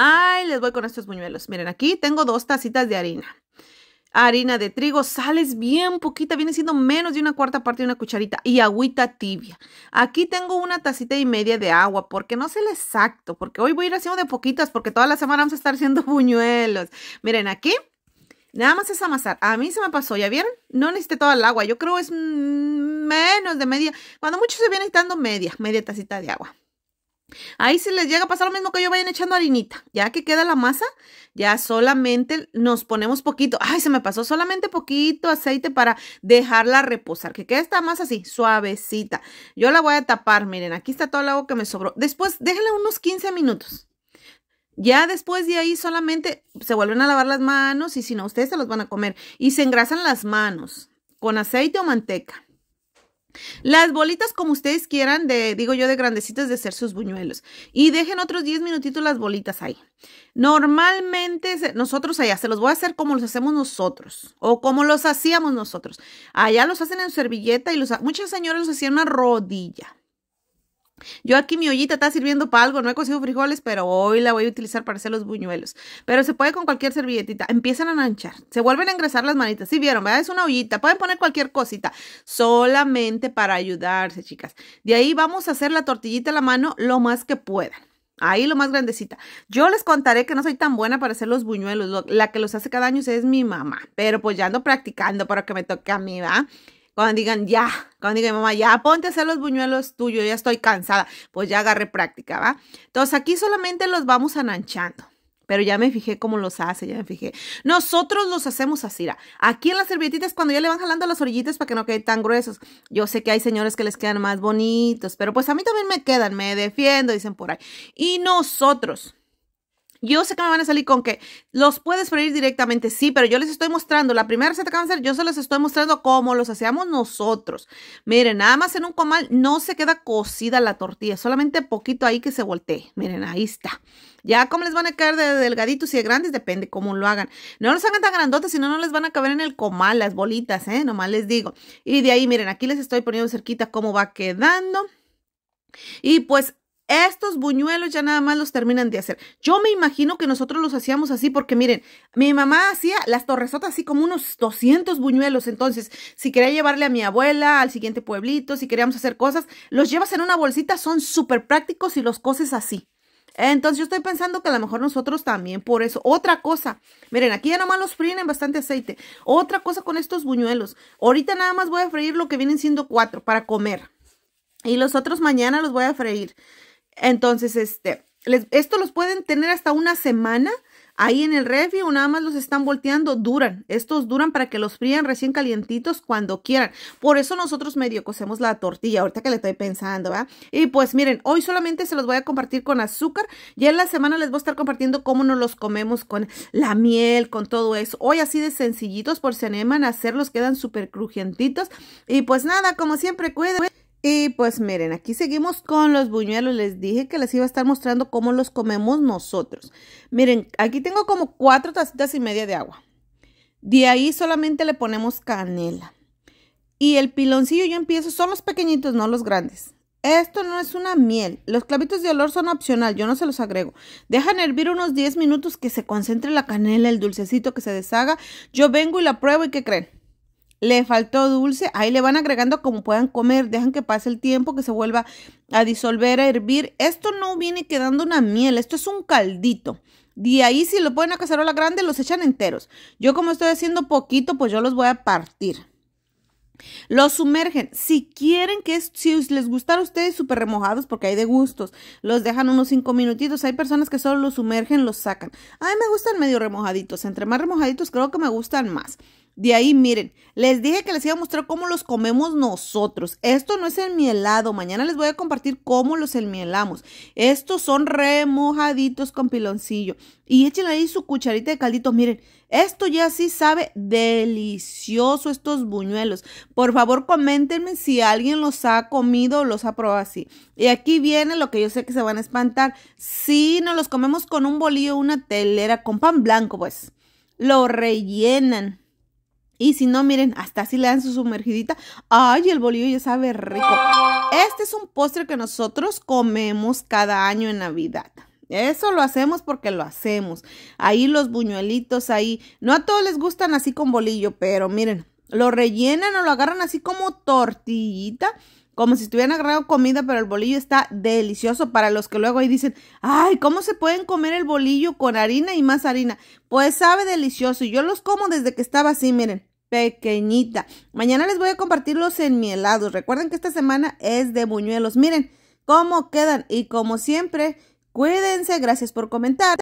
Ay, les voy con estos buñuelos. Miren, aquí tengo dos tacitas de harina. Harina de trigo, sales bien poquita, viene siendo menos de una cuarta parte de una cucharita y agüita tibia. Aquí tengo una tacita y media de agua, porque no sé el exacto, porque hoy voy a ir haciendo de poquitas, porque toda la semana vamos a estar haciendo buñuelos. Miren, aquí Nada más es amasar. A mí se me pasó, ¿ya vieron? No necesité toda el agua. Yo creo es mm, menos de media. Cuando mucho se viene necesitando media, media tacita de agua. Ahí se les llega a pasar lo mismo que yo vayan echando harinita. Ya que queda la masa, ya solamente nos ponemos poquito. Ay, se me pasó solamente poquito aceite para dejarla reposar. Que quede esta masa así, suavecita. Yo la voy a tapar, miren, aquí está todo la agua que me sobró. Después, déjenla unos 15 minutos. Ya después de ahí solamente se vuelven a lavar las manos y si no, ustedes se los van a comer. Y se engrasan las manos con aceite o manteca. Las bolitas como ustedes quieran, de, digo yo, de grandecitas de hacer sus buñuelos. Y dejen otros 10 minutitos las bolitas ahí. Normalmente nosotros allá, se los voy a hacer como los hacemos nosotros o como los hacíamos nosotros. Allá los hacen en servilleta y los, muchas señoras los hacían una rodilla. Yo aquí mi ollita está sirviendo para algo, no he cocido frijoles, pero hoy la voy a utilizar para hacer los buñuelos. Pero se puede con cualquier servilletita. Empiezan a anchar, se vuelven a ingresar las manitas. Si vieron, ¿verdad? Es una ollita, pueden poner cualquier cosita, solamente para ayudarse, chicas. De ahí vamos a hacer la tortillita a la mano lo más que puedan. Ahí lo más grandecita. Yo les contaré que no soy tan buena para hacer los buñuelos. la que los hace cada año es mi mamá. Pero pues ya ando practicando para que me toque a mí, ¿va? Cuando digan, ya, cuando digan, mamá, ya, ponte a hacer los buñuelos tuyos, ya estoy cansada, pues ya agarré práctica, ¿va? Entonces aquí solamente los vamos ananchando pero ya me fijé cómo los hace, ya me fijé. Nosotros los hacemos así, ¿ra? aquí en las servilletitas cuando ya le van jalando las orillitas para que no queden tan gruesos. Yo sé que hay señores que les quedan más bonitos, pero pues a mí también me quedan, me defiendo, dicen por ahí. Y nosotros yo sé que me van a salir con que los puedes freír directamente, sí, pero yo les estoy mostrando la primera receta que van a hacer, yo se los estoy mostrando cómo los hacíamos nosotros. Miren, nada más en un comal no se queda cocida la tortilla, solamente poquito ahí que se voltee. Miren, ahí está. Ya cómo les van a quedar de delgaditos y de grandes, depende cómo lo hagan. No los hagan tan grandotes, sino no, no les van a caber en el comal las bolitas, ¿eh? Nomás les digo. Y de ahí, miren, aquí les estoy poniendo cerquita cómo va quedando. Y pues estos buñuelos ya nada más los terminan de hacer. Yo me imagino que nosotros los hacíamos así porque miren, mi mamá hacía las torresotas así como unos 200 buñuelos. Entonces, si quería llevarle a mi abuela al siguiente pueblito, si queríamos hacer cosas, los llevas en una bolsita, son súper prácticos y los coces así. Entonces yo estoy pensando que a lo mejor nosotros también, por eso. Otra cosa, miren, aquí ya más los fríen en bastante aceite. Otra cosa con estos buñuelos. Ahorita nada más voy a freír lo que vienen siendo cuatro para comer. Y los otros mañana los voy a freír. Entonces, este, esto los pueden tener hasta una semana ahí en el refri o nada más los están volteando, duran. Estos duran para que los frían recién calientitos cuando quieran. Por eso nosotros medio cocemos la tortilla, ahorita que le estoy pensando, ¿va? Y pues miren, hoy solamente se los voy a compartir con azúcar. Ya en la semana les voy a estar compartiendo cómo nos los comemos con la miel, con todo eso. Hoy así de sencillitos por si animan a hacerlos, quedan súper crujientitos. Y pues nada, como siempre, cuiden. Y pues miren, aquí seguimos con los buñuelos. Les dije que les iba a estar mostrando cómo los comemos nosotros. Miren, aquí tengo como cuatro tacitas y media de agua. De ahí solamente le ponemos canela. Y el piloncillo yo empiezo, son los pequeñitos, no los grandes. Esto no es una miel. Los clavitos de olor son opcional, yo no se los agrego. Dejan hervir unos 10 minutos que se concentre la canela, el dulcecito que se deshaga. Yo vengo y la pruebo y ¿qué creen? le faltó dulce, ahí le van agregando como puedan comer, dejan que pase el tiempo, que se vuelva a disolver, a hervir. Esto no viene quedando una miel, esto es un caldito. De ahí si lo ponen a cacerola grande, los echan enteros. Yo como estoy haciendo poquito, pues yo los voy a partir. Los sumergen. Si quieren que, si les gustara a ustedes súper remojados, porque hay de gustos, los dejan unos 5 minutitos. Hay personas que solo los sumergen, los sacan. A mí me gustan medio remojaditos. Entre más remojaditos creo que me gustan más. De ahí, miren, les dije que les iba a mostrar cómo los comemos nosotros. Esto no es mielado. Mañana les voy a compartir cómo los elmielamos. Estos son remojaditos con piloncillo. Y échenle ahí su cucharita de caldito. Miren, esto ya sí sabe delicioso, estos buñuelos. Por favor, coméntenme si alguien los ha comido o los ha probado así. Y aquí viene lo que yo sé que se van a espantar. Si no nos los comemos con un bolillo, una telera, con pan blanco, pues. Lo rellenan y si no, miren, hasta así le dan su sumergidita. Ay, el bolillo ya sabe rico. Este es un postre que nosotros comemos cada año en Navidad. Eso lo hacemos porque lo hacemos. Ahí los buñuelitos, ahí. No a todos les gustan así con bolillo, pero miren, lo rellenan o lo agarran así como tortillita como si estuvieran agarrando comida, pero el bolillo está delicioso para los que luego ahí dicen, ay, ¿cómo se pueden comer el bolillo con harina y más harina? Pues sabe delicioso. Yo los como desde que estaba así, miren pequeñita. Mañana les voy a compartir los helado Recuerden que esta semana es de buñuelos. Miren cómo quedan y como siempre, cuídense. Gracias por comentar.